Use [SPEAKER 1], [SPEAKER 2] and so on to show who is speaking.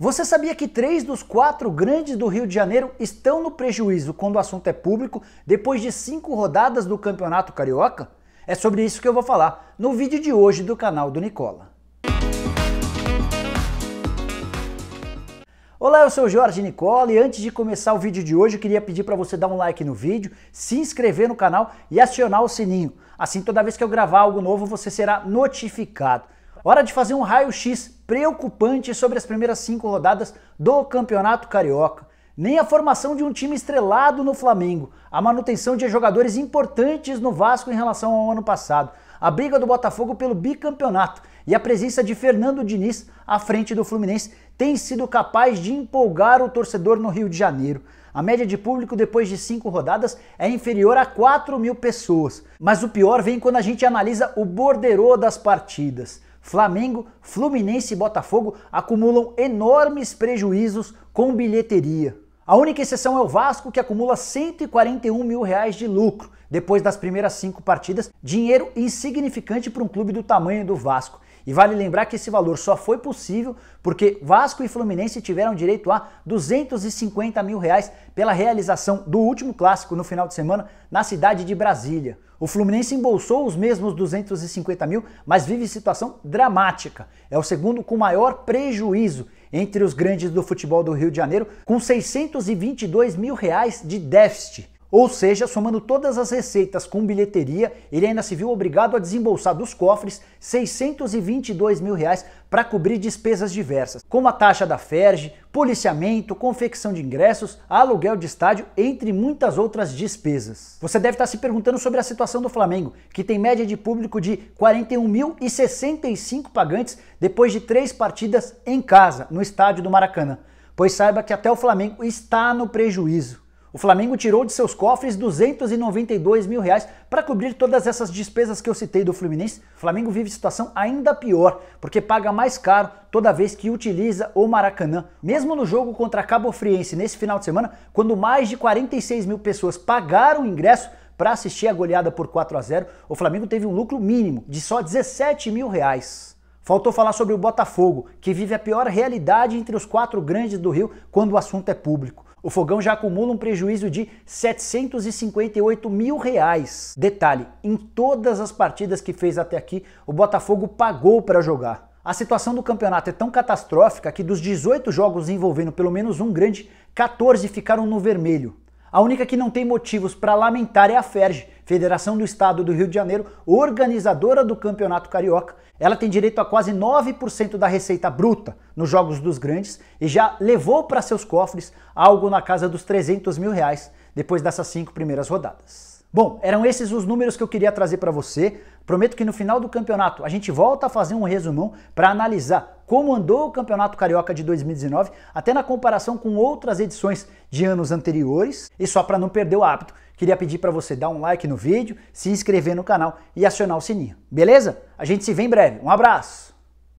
[SPEAKER 1] Você sabia que três dos quatro grandes do Rio de Janeiro estão no prejuízo quando o assunto é público depois de cinco rodadas do Campeonato Carioca? É sobre isso que eu vou falar no vídeo de hoje do canal do Nicola. Olá, eu sou Jorge Nicola e antes de começar o vídeo de hoje, eu queria pedir para você dar um like no vídeo, se inscrever no canal e acionar o sininho. Assim, toda vez que eu gravar algo novo, você será notificado. Hora de fazer um raio-x preocupante sobre as primeiras cinco rodadas do Campeonato Carioca. Nem a formação de um time estrelado no Flamengo, a manutenção de jogadores importantes no Vasco em relação ao ano passado, a briga do Botafogo pelo bicampeonato e a presença de Fernando Diniz à frente do Fluminense tem sido capaz de empolgar o torcedor no Rio de Janeiro. A média de público depois de cinco rodadas é inferior a 4 mil pessoas. Mas o pior vem quando a gente analisa o borderô das partidas. Flamengo, Fluminense e Botafogo acumulam enormes prejuízos com bilheteria. A única exceção é o Vasco, que acumula 141 mil reais de lucro depois das primeiras cinco partidas, dinheiro insignificante para um clube do tamanho do Vasco. E vale lembrar que esse valor só foi possível porque Vasco e Fluminense tiveram direito a 250 mil reais pela realização do último clássico no final de semana na cidade de Brasília. O Fluminense embolsou os mesmos 250 mil, mas vive situação dramática. É o segundo com maior prejuízo entre os grandes do futebol do Rio de Janeiro, com 622 mil reais de déficit. Ou seja, somando todas as receitas com bilheteria, ele ainda se viu obrigado a desembolsar dos cofres 622 mil reais para cobrir despesas diversas, como a taxa da Ferge, policiamento, confecção de ingressos, aluguel de estádio, entre muitas outras despesas. Você deve estar tá se perguntando sobre a situação do Flamengo, que tem média de público de 41.065 pagantes depois de três partidas em casa, no estádio do Maracanã. Pois saiba que até o Flamengo está no prejuízo. O Flamengo tirou de seus cofres 292 mil reais para cobrir todas essas despesas que eu citei do Fluminense. O Flamengo vive situação ainda pior, porque paga mais caro toda vez que utiliza o Maracanã. Mesmo no jogo contra Cabo Friense nesse final de semana, quando mais de 46 mil pessoas pagaram o ingresso, para assistir a goleada por 4 a 0, o Flamengo teve um lucro mínimo de só 17 mil reais. Faltou falar sobre o Botafogo, que vive a pior realidade entre os quatro grandes do Rio quando o assunto é público. O fogão já acumula um prejuízo de 758 mil reais. Detalhe: em todas as partidas que fez até aqui, o Botafogo pagou para jogar. A situação do campeonato é tão catastrófica que dos 18 jogos envolvendo pelo menos um grande, 14 ficaram no vermelho. A única que não tem motivos para lamentar é a Ferge, Federação do Estado do Rio de Janeiro, organizadora do Campeonato Carioca, ela tem direito a quase 9% da receita bruta nos Jogos dos Grandes e já levou para seus cofres algo na casa dos 300 mil reais depois dessas cinco primeiras rodadas. Bom, eram esses os números que eu queria trazer para você. Prometo que no final do campeonato a gente volta a fazer um resumão para analisar como andou o Campeonato Carioca de 2019, até na comparação com outras edições de anos anteriores. E só para não perder o hábito, queria pedir para você dar um like no vídeo, se inscrever no canal e acionar o sininho. Beleza? A gente se vê em breve. Um abraço!